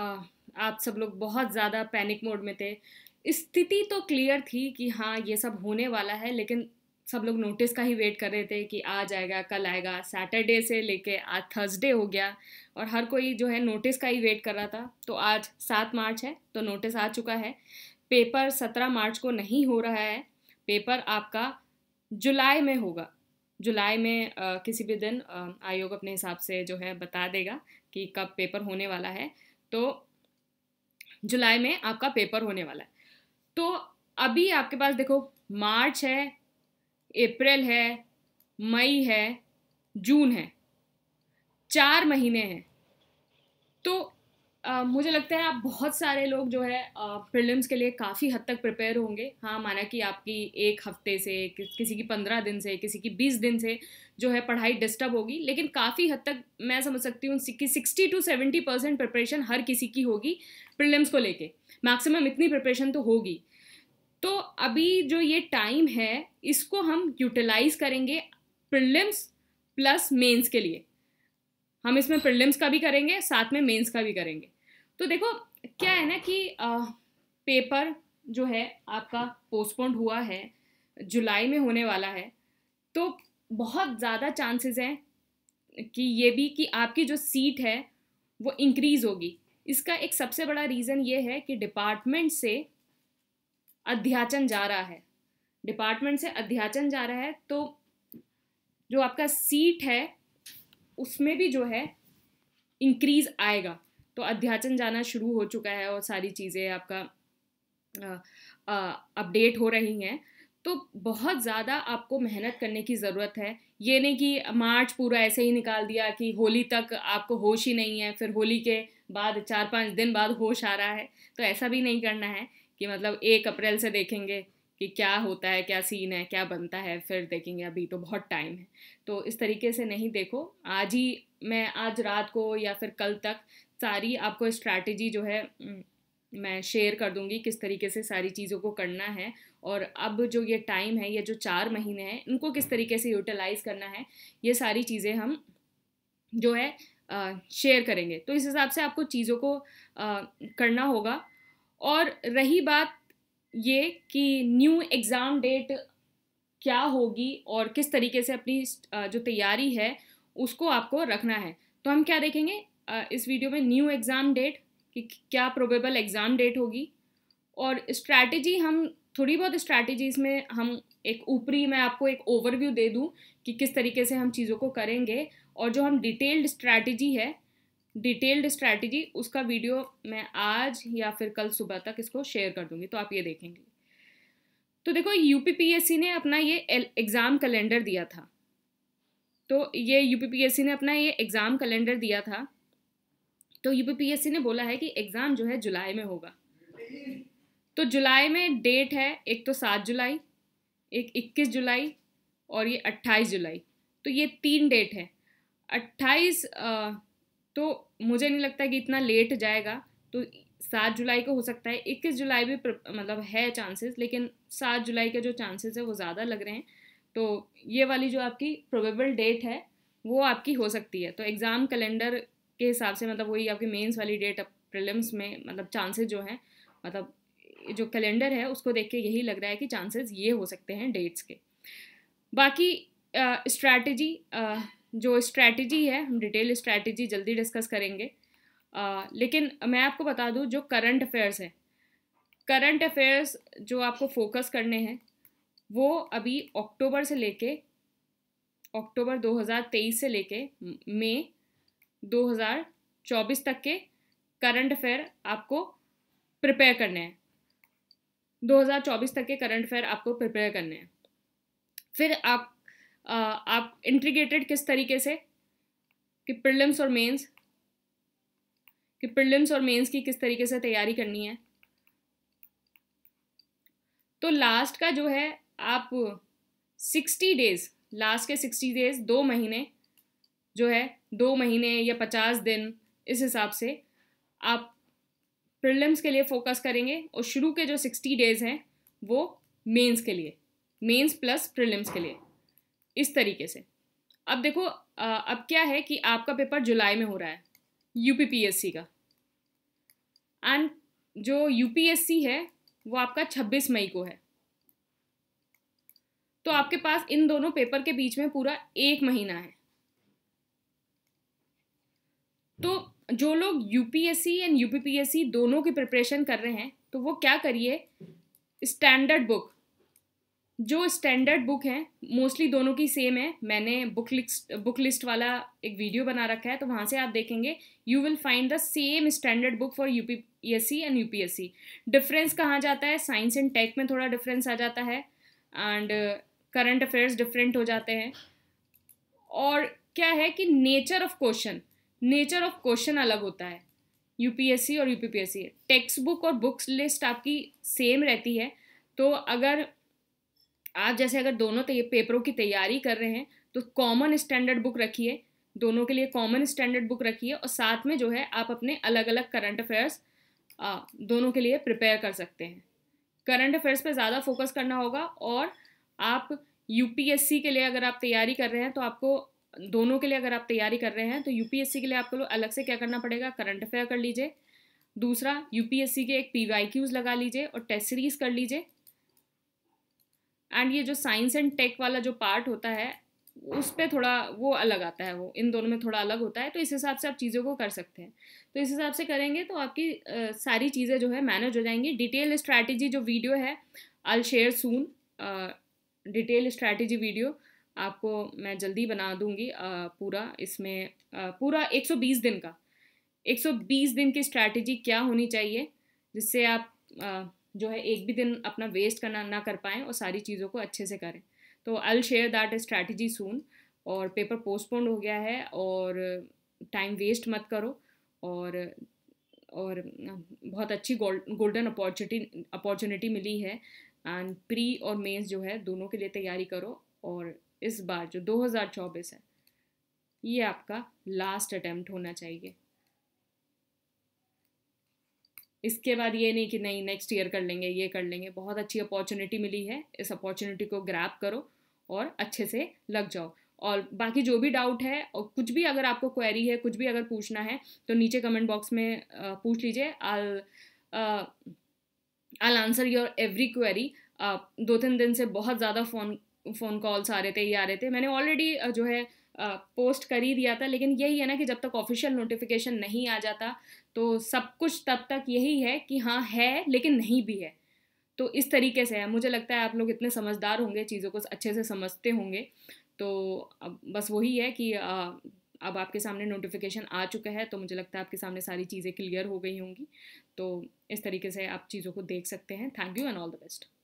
आप सब लोग बहुत ज़्यादा पैनिक मोड में थे स्थिति तो क्लियर थी कि हाँ ये सब होने वाला है लेकिन सब लोग नोटिस का ही वेट कर रहे थे कि आ जाएगा कल आएगा सैटरडे से लेके आज थर्सडे हो गया और हर कोई जो है नोटिस का ही वेट कर रहा था तो आज सात मार्च है तो नोटिस आ चुका है पेपर सत्रह मार्च को नहीं हो रहा है पेपर आपका जुलाई में होगा जुलाई में आ, किसी भी दिन आयोग अपने हिसाब से जो है बता देगा कि कब पेपर होने वाला है तो जुलाई में आपका पेपर होने वाला है तो अभी आपके पास देखो मार्च है अप्रैल है मई है जून है चार महीने हैं तो मुझे लगता है आप बहुत सारे लोग जो है प्रिलिम्स के लिए काफ़ी हद तक प्रिपेयर होंगे हाँ माना कि आपकी एक हफ्ते से कि, किसी की पंद्रह दिन से किसी की बीस दिन से जो है पढ़ाई डिस्टर्ब होगी लेकिन काफ़ी हद तक मैं समझ सकती हूँ कि sixty two seventy percent preparation हर किसी की होगी प्रिलिम्स को लेके मैक्सिमम इतनी प्रिपरेशन तो होगी तो अभी जो ये टाइम है इसको हम यूटिलाइज करेंगे प्रिलिम्स प्लस मेंस के लिए हम इसमें प्रिलिम्स का भी करेंगे साथ में मेंस का भी करेंगे तो देखो क्या है ना कि आ, पेपर जो है आपका पोस्टपोन्ड हुआ है जुलाई में होने वाला है तो बहुत ज़्यादा चांसेस हैं कि ये भी कि आपकी जो सीट है वो इंक्रीज़ होगी इसका एक सबसे बड़ा रीज़न ये है कि डिपार्टमेंट से अध्याचन जा रहा है डिपार्टमेंट से अध्याचन जा रहा है तो जो आपका सीट है उसमें भी जो है इंक्रीज़ आएगा तो अध्याचन जाना शुरू हो चुका है और सारी चीज़ें आपका अपडेट हो रही हैं तो बहुत ज़्यादा आपको मेहनत करने की ज़रूरत है ये नहीं कि मार्च पूरा ऐसे ही निकाल दिया कि होली तक आपको होश ही नहीं है फिर होली के बाद चार पाँच दिन बाद होश आ रहा है तो ऐसा भी नहीं करना है कि मतलब एक अप्रैल से देखेंगे कि क्या होता है क्या सीन है क्या बनता है फिर देखेंगे अभी तो बहुत टाइम है तो इस तरीके से नहीं देखो आज ही मैं आज रात को या फिर कल तक सारी आपको स्ट्रैटेजी जो है मैं शेयर कर दूंगी किस तरीके से सारी चीज़ों को करना है और अब जो ये टाइम है ये जो चार महीने हैं इनको किस तरीके से यूटिलाइज़ करना है ये सारी चीज़ें हम जो है शेयर करेंगे तो इस हिसाब से आपको चीज़ों को आ, करना होगा और रही बात ये कि न्यू एग्ज़ाम डेट क्या होगी और किस तरीके से अपनी जो तैयारी है उसको आपको रखना है तो हम क्या देखेंगे इस वीडियो में न्यू एग्ज़ाम डेट कि क्या प्रोबेबल एग्ज़ाम डेट होगी और स्ट्रैटेजी हम थोड़ी बहुत स्ट्रैटेजीज़ में हम एक ऊपरी मैं आपको एक ओवरव्यू दे दूं कि किस तरीके से हम चीज़ों को करेंगे और जो हम डिटेल्ड स्ट्रैटेजी है डिटेल्ड स्ट्रैटेजी उसका वीडियो मैं आज या फिर कल सुबह तक इसको शेयर कर दूंगी तो आप ये देखेंगे तो देखो यू ने अपना ये एग्ज़ाम कैलेंडर दिया था तो ये यू ने अपना ये एग्ज़ाम कैलेंडर दिया था तो यूपीपीएससी ने बोला है कि एग्ज़ाम जो है जुलाई में होगा तो जुलाई में डेट है एक तो सात जुलाई एक इक्कीस जुलाई और ये अट्ठाईस जुलाई तो ये तीन डेट है अट्ठाईस तो मुझे नहीं लगता कि इतना लेट जाएगा तो सात जुलाई को हो सकता है इक्कीस जुलाई भी मतलब है चांसेस लेकिन सात जुलाई के जो चांसेस है वो ज़्यादा लग रहे हैं तो ये वाली जो आपकी प्रोबेबल डेट है वो आपकी हो सकती है तो एग्ज़ाम कैलेंडर के हिसाब से मतलब वही आपकी मेंस वाली डेट प्रिलिम्स में मतलब चांसेस जो हैं मतलब जो कैलेंडर है उसको देख के यही लग रहा है कि चांसेस ये हो सकते हैं डेट्स के बाकी स्ट्रैटेजी जो स्ट्रैटेजी है हम डिटेल स्ट्रैटेजी जल्दी डिस्कस करेंगे आ, लेकिन मैं आपको बता दूँ जो करंट अफेयर्स हैं करंट अफेयर्स जो आपको फोकस करने हैं वो अभी अक्टूबर से लेके अक्टूबर 2023 से लेके मई 2024 तक के करंट अफेयर आपको प्रिपेयर करने हैं 2024 तक के करंट अफेयर आपको प्रिपेयर करने हैं फिर आप आ, आप इंट्रीगेटेड किस तरीके से कि प्रिलिम्स और मेंस कि प्रिलिम्स और मेंस की किस तरीके से तैयारी करनी है तो लास्ट का जो है आप सिक्सटी डेज लास्ट के सिक्सटी डेज दो महीने जो है दो महीने या पचास दिन इस हिसाब से आप प्रिलिम्स के लिए फोकस करेंगे और शुरू के जो सिक्सटी डेज़ हैं वो मेंस के लिए मेंस प्लस प्रिलिम्स के लिए इस तरीके से अब देखो अब क्या है कि आपका पेपर जुलाई में हो रहा है यूपीपीएससी का एंड जो यूपीएससी है वो आपका 26 मई को है तो आपके पास इन दोनों पेपर के बीच में पूरा एक महीना है तो जो लोग यूपीएससी एंड यूपीपीएससी दोनों की प्रिपरेशन कर रहे हैं तो वो क्या करिए स्टैंडर्ड बुक जो स्टैंडर्ड बुक है मोस्टली दोनों की सेम है मैंने बुक लिस्ट बुक लिस्ट वाला एक वीडियो बना रखा है तो वहाँ से आप देखेंगे you will find the same standard book for U P S C and U P S C difference कहाँ जाता है साइंस एंड टेक में थोड़ा डिफरेंस आ जाता है एंड करंट अफेयर्स डिफरेंट हो जाते हैं और क्या है कि nature of question nature of question अलग होता है यूपीएससी और यूपीपीएससी टेक्स्ट बुक और बुक्स लिस्ट आपकी सेम रहती है तो अगर आप जैसे अगर दोनों पेपरों की तैयारी कर रहे हैं तो कॉमन स्टैंडर्ड बुक रखिए दोनों के लिए कॉमन स्टैंडर्ड बुक रखिए और साथ में जो है आप अपने अलग अलग करंट अफेयर्स दोनों के लिए प्रिपेयर कर सकते हैं करंट अफेयर्स पे ज़्यादा फोकस करना होगा और आप यूपीएससी के लिए अगर आप तैयारी कर रहे हैं तो आपको दोनों के लिए अगर आप तैयारी कर रहे हैं तो यूपीएससी के लिए आपको अलग से क्या करना पड़ेगा करंट अफेयर कर लीजिए दूसरा यूपीएससी के एक पी लगा लीजिए और टेस्ट सीरीज कर लीजिए एंड ये जो साइंस एंड टेक वाला जो पार्ट होता है उस पर थोड़ा वो अलग आता है वो इन दोनों में थोड़ा अलग होता है तो इस हिसाब से आप चीज़ों को कर सकते हैं तो इस हिसाब से करेंगे तो आपकी आ, सारी चीज़ें जो है मैनेज हो जाएंगी डिटेल स्ट्रैटेजी जो वीडियो है I share soon detail strategy video आपको मैं जल्दी बना दूंगी पूरा इसमें पूरा 120 दिन का 120 दिन की स्ट्रैटेजी क्या होनी चाहिए जिससे आप जो है एक भी दिन अपना वेस्ट करना ना कर पाएँ और सारी चीज़ों को अच्छे से करें तो I share that strategy soon और पेपर पोस्टपोन हो गया है और टाइम वेस्ट मत करो और और बहुत अच्छी गोल्डन अपॉर्चुनिटी अपॉर्चुनिटी मिली है एंड प्री और मेंस जो है दोनों के लिए तैयारी करो और इस बार जो 2024 है ये आपका लास्ट अटेम्प्ट होना चाहिए इसके बाद ये नहीं कि नहीं नेक्स्ट ईयर कर लेंगे ये कर लेंगे बहुत अच्छी अपॉर्चुनिटी मिली है इस अपॉर्चुनिटी को ग्रैप करो और अच्छे से लग जाओ और बाकी जो भी डाउट है और कुछ भी अगर आपको क्वेरी है कुछ भी अगर पूछना है तो नीचे कमेंट बॉक्स में पूछ लीजिए I'll I'll answer your every query दो तीन दिन से बहुत ज़्यादा फ़ोन फ़ोन कॉल्स आ रहे थे ये आ रहे थे मैंने ऑलरेडी जो है पोस्ट कर ही दिया था लेकिन यही है ना कि जब तक ऑफिशियल नोटिफिकेशन नहीं आ जाता तो सब कुछ तब तक यही है कि हाँ है लेकिन नहीं भी है तो इस तरीके से है मुझे लगता है आप लोग इतने समझदार होंगे चीज़ों को अच्छे से समझते होंगे तो अब बस वही है कि अब आपके सामने नोटिफिकेशन आ चुका है तो मुझे लगता है आपके सामने सारी चीज़ें क्लियर हो गई होंगी तो इस तरीके से आप चीज़ों को देख सकते हैं thank you and all the best